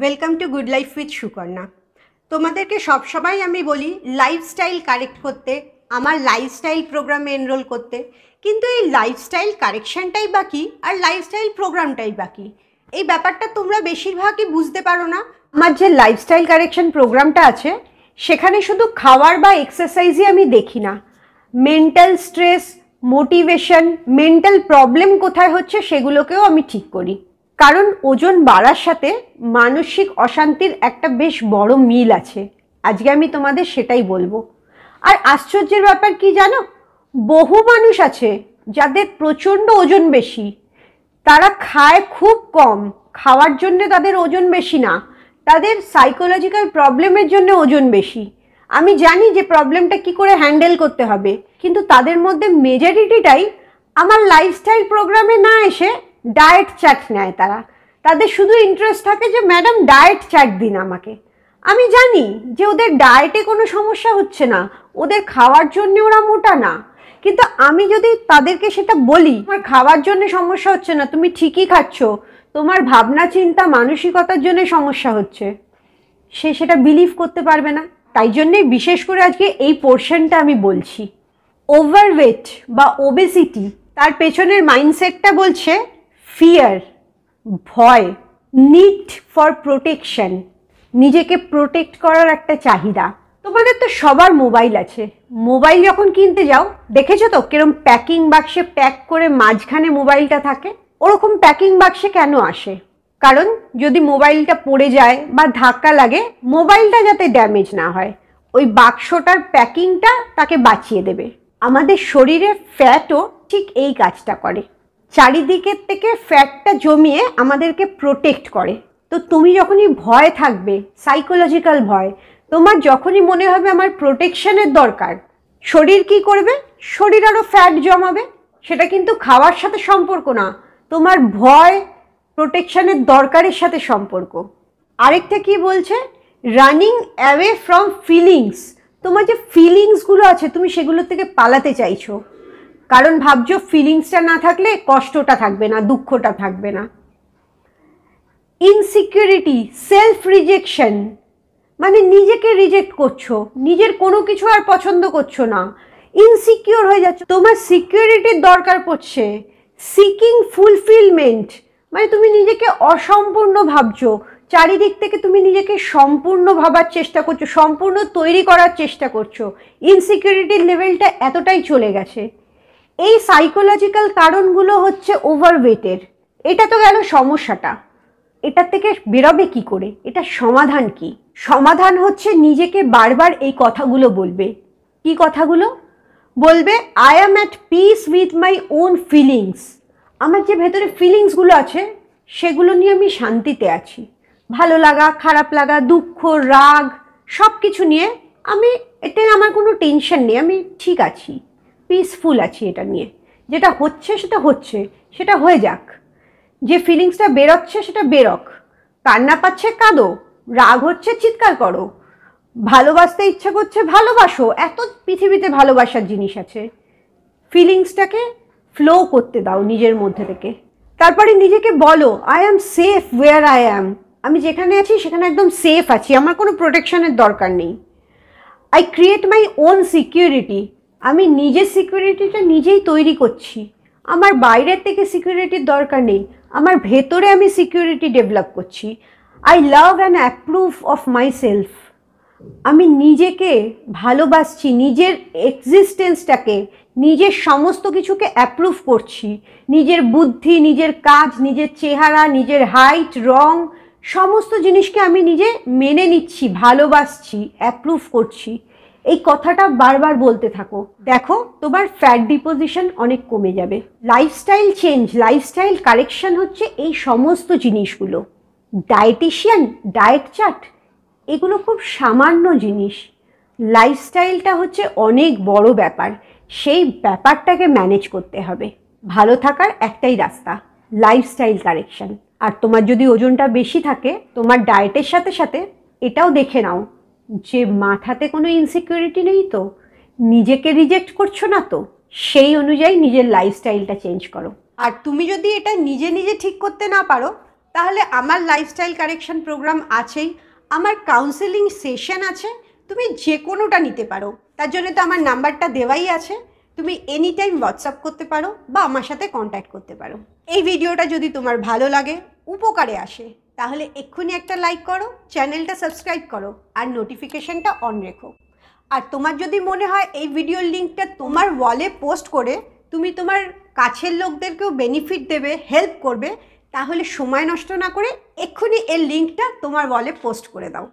welcome to Good Life with Sukarna তোমাদেরকে সবসময় আমি বলি লাইফস্টাইল কারেক্ট করতে আমার লাইফস্টাইল প্রোগ্রামে এনরোল করতে কিন্তু এই লাইফস্টাইল কারেকশানটাই বাকি আর লাইফস্টাইল প্রোগ্রামটাই বাকি এই ব্যাপারটা তোমরা বেশিরভাগই বুঝতে পারো না আমার যে লাইফস্টাইল কারেকশন প্রোগ্রামটা আছে সেখানে শুধু খাওয়ার বা এক্সারসাইজই আমি দেখি না mental stress motivation mental problem কোথায় হচ্ছে সেগুলোকেও আমি ঠিক করি কারণ ওজন বাড়ার সাথে মানসিক অশান্তির একটা বেশ বড় মিল আছে আজকে আমি তোমাদের সেটাই বলবো আর আশ্চর্যের ব্যাপার কি জানো বহু মানুষ আছে যাদের প্রচণ্ড ওজন বেশি তারা খায় খুব কম খাওয়ার জন্য তাদের ওজন বেশি না তাদের সাইকোলজিক্যাল প্রবলেমের জন্য ওজন বেশি আমি জানি যে প্রবলেমটা কি করে হ্যান্ডেল করতে হবে কিন্তু তাদের মধ্যে মেজরিটিটাই আমার লাইফস্টাইল প্রোগ্রামে না এসে ডায়েট চার্ট নেয় তারা তাদের শুধু ইন্টারেস্ট থাকে যে ম্যাডাম ডায়েট চার্ট দিন আমাকে আমি জানি যে ওদের ডায়েটে কোনো সমস্যা হচ্ছে না ওদের খাওয়ার জন্য ওরা মোটা না কিন্তু আমি যদি তাদেরকে সেটা বলি আমার খাওয়ার জন্য সমস্যা হচ্ছে না তুমি ঠিকই খাচ্ছ তোমার ভাবনা চিন্তা মানসিকতার জন্য সমস্যা হচ্ছে সে সেটা বিলিভ করতে পারবে না তাই জন্যে বিশেষ করে আজকে এই পোর্শনটা আমি বলছি ওভারওয়েট বা ওবেসিটি তার পেছনের মাইন্ডসেটটা বলছে ফিয়ার ভয় নিড ফর প্রোটেকশন নিজেকে প্রোটেক্ট করার একটা চাহিদা তোমাদের তো সবার মোবাইল আছে মোবাইল যখন কিনতে যাও দেখেছো তো কিরম প্যাকিং বাক্সে প্যাক করে মাঝখানে মোবাইলটা থাকে ওরকম প্যাকিং বাক্সে কেন আসে কারণ যদি মোবাইলটা পড়ে যায় বা ধাক্কা লাগে মোবাইলটা যাতে ড্যামেজ না হয় ওই বাক্সটার প্যাকিংটা তাকে বাঁচিয়ে দেবে আমাদের শরীরে ফ্যাটও ঠিক এই কাজটা করে চারিদিকের থেকে ফ্যাটটা জমিয়ে আমাদেরকে প্রোটেক্ট করে তো তুমি যখনই ভয় থাকবে সাইকোলজিক্যাল ভয় তোমার যখনই মনে হবে আমার প্রোটেকশনের দরকার শরীর কি করবে শরীর আরও ফ্যাট জমাবে সেটা কিন্তু খাওয়ার সাথে সম্পর্ক না তোমার ভয় প্রোটেকশনের দরকারের সাথে সম্পর্ক আরেকটা কি বলছে রানিং অ্যাওয়ে ফ্রম ফিলিংস তোমার যে ফিলিংসগুলো আছে তুমি সেগুলোর থেকে পালাতে চাইছো কারণ ভাবছো ফিলিংসটা না থাকলে কষ্টটা থাকবে না দুঃখটা থাকবে না ইনসিকিউরিটি সেলফ রিজেকশন মানে নিজেকে রিজেক্ট করছো নিজের কোনো কিছু আর পছন্দ করছো না ইনসিকিউর হয়ে যাচ্ছে তোমার সিকিউরিটির দরকার পড়ছে সিকিং ফুলফিলমেন্ট মানে তুমি নিজেকে অসম্পূর্ণ ভাবছো চারিদিক থেকে তুমি নিজেকে সম্পূর্ণ ভাবার চেষ্টা করছো সম্পূর্ণ তৈরি করার চেষ্টা করছো ইনসিকিউরিটির লেভেলটা এতটাই চলে গেছে এই সাইকোলজিক্যাল কারণগুলো হচ্ছে ওভারওয়েটের এটা তো গেল সমস্যাটা এটা থেকে বেরোবে কি করে এটা সমাধান কি সমাধান হচ্ছে নিজেকে বারবার এই কথাগুলো বলবে কি কথাগুলো বলবে I am at peace with my own feelings আমার যে ভেতরে ফিলিংসগুলো আছে সেগুলো নিয়ে আমি শান্তিতে আছি ভালো লাগা খারাপ লাগা দুঃখ রাগ সব কিছু নিয়ে আমি এতে আমার কোনো টেনশন নেই আমি ঠিক আছি পিসফুল আছি এটা নিয়ে যেটা হচ্ছে সেটা হচ্ছে সেটা হয়ে যাক যে ফিলিংসটা বেরোচ্ছে সেটা বেরক কান্না পাচ্ছে কাঁদো রাগ হচ্ছে চিৎকার করো ভালোবাসতে ইচ্ছা করছে ভালোবাসো এত পৃথিবীতে ভালোবাসার জিনিস আছে ফিলিংসটাকে ফ্লো করতে দাও নিজের মধ্যে থেকে তারপরে নিজেকে বলো I am safe where I am আমি যেখানে আছি সেখানে একদম সেফ আছি আমার কোনো প্রোটেকশনের দরকার নেই I create my own security আমি নিজের সিকিউরিটিটা নিজেই তৈরি করছি আমার বাইরের থেকে সিকিউরিটির দরকার নেই আমার ভেতরে আমি সিকিউরিটি ডেভেলপ করছি I love and approve of myself আমি নিজেকে ভালোবাসছি নিজের এক্সিস্টেন্সটাকে নিজের সমস্ত কিছুকে অ্যাপ্রুভ করছি নিজের বুদ্ধি নিজের কাজ নিজের চেহারা নিজের হাইট রং সমস্ত জিনিসকে আমি নিজে মেনে নিচ্ছি ভালোবাসছি অ্যাপ্রুভ করছি এই কথাটা বারবার বলতে থাকো দেখো তোমার ফ্যাট ডিপোজিশন অনেক কমে যাবে লাইফস্টাইল চেঞ্জ লাইফস্টাইল কারেকশন হচ্ছে এই সমস্ত জিনিসগুলো ডায়েটিশিয়ান ডায়েট চার্ট এগুলো খুব সামান্য জিনিস লাইফস্টাইলটা হচ্ছে অনেক বড় ব্যাপার সেই ব্যাপারটাকে ম্যানেজ করতে হবে ভালো থাকার একটাই রাস্তা লাইফস্টাইল কারেকশন আর তোমার যদি ওজনটা বেশি থাকে তোমার ডায়েটের সাথে সাথে এটাও দেখে নাও যে মাথাতে কোনো ইনসিকিউরিটি নেই তো নিজেকে রিজেক্ট করছো না তো সেই অনুযায়ী নিজের লাইফস্টাইলটা চেঞ্জ করো আর তুমি যদি এটা নিজে নিজে ঠিক করতে না পারো তাহলে আমার লাইফস্টাইল কারেকশন প্রোগ্রাম আছেই আমার কাউন্সেলিং সেশন আছে তুমি যে কোনোটা নিতে পারো তার জন্য তো আমার নাম্বারটা দেওয়াই আছে তুমি এনি টাইম হোয়াটসঅ্যাপ করতে পারো বা আমার সাথে কন্ট্যাক্ট করতে পারো এই ভিডিওটা যদি তোমার ভালো লাগে উপকারে আসে তাহলে এক্ষুনি একটা লাইক করো চ্যানেলটা সাবস্ক্রাইব করো আর নোটিফিকেশানটা অন রেখো আর তোমার যদি মনে হয় এই ভিডিওর লিঙ্কটা তোমার ওয়ালে পোস্ট করে তুমি তোমার কাছের লোকদেরকেও বেনিফিট দেবে হেল্প করবে তাহলে সময় নষ্ট না করে এক্ষুনি এর লিঙ্কটা তোমার ওয়ালে পোস্ট করে দাও